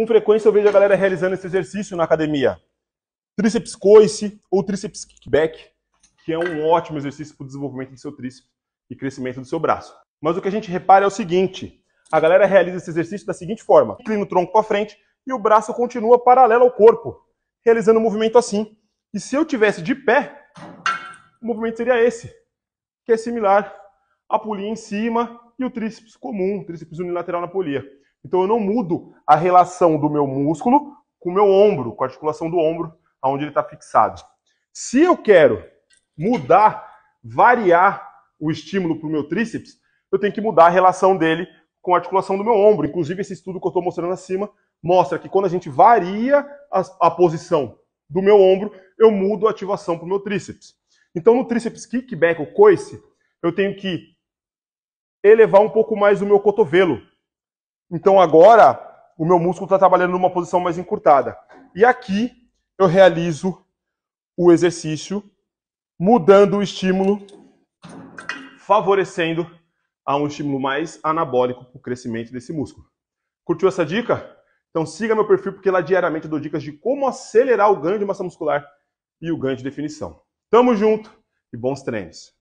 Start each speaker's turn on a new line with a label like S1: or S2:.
S1: Com frequência eu vejo a galera realizando esse exercício na academia. Tríceps coice ou tríceps kickback, que é um ótimo exercício para o desenvolvimento do seu tríceps e crescimento do seu braço. Mas o que a gente repara é o seguinte: a galera realiza esse exercício da seguinte forma: inclina o tronco para frente e o braço continua paralelo ao corpo, realizando o um movimento assim. E se eu tivesse de pé, o movimento seria esse, que é similar à polia em cima e o tríceps comum, tríceps unilateral na polia. Então eu não mudo a relação do meu músculo com o meu ombro, com a articulação do ombro, aonde ele está fixado. Se eu quero mudar, variar o estímulo para o meu tríceps, eu tenho que mudar a relação dele com a articulação do meu ombro. Inclusive, esse estudo que eu estou mostrando acima mostra que quando a gente varia a, a posição do meu ombro, eu mudo a ativação para o meu tríceps. Então, no tríceps kickback ou coice, eu tenho que elevar um pouco mais o meu cotovelo então agora o meu músculo está trabalhando numa posição mais encurtada. E aqui eu realizo o exercício mudando o estímulo, favorecendo a um estímulo mais anabólico para o crescimento desse músculo. Curtiu essa dica? Então siga meu perfil porque lá diariamente eu dou dicas de como acelerar o ganho de massa muscular e o ganho de definição. Tamo junto e bons treinos!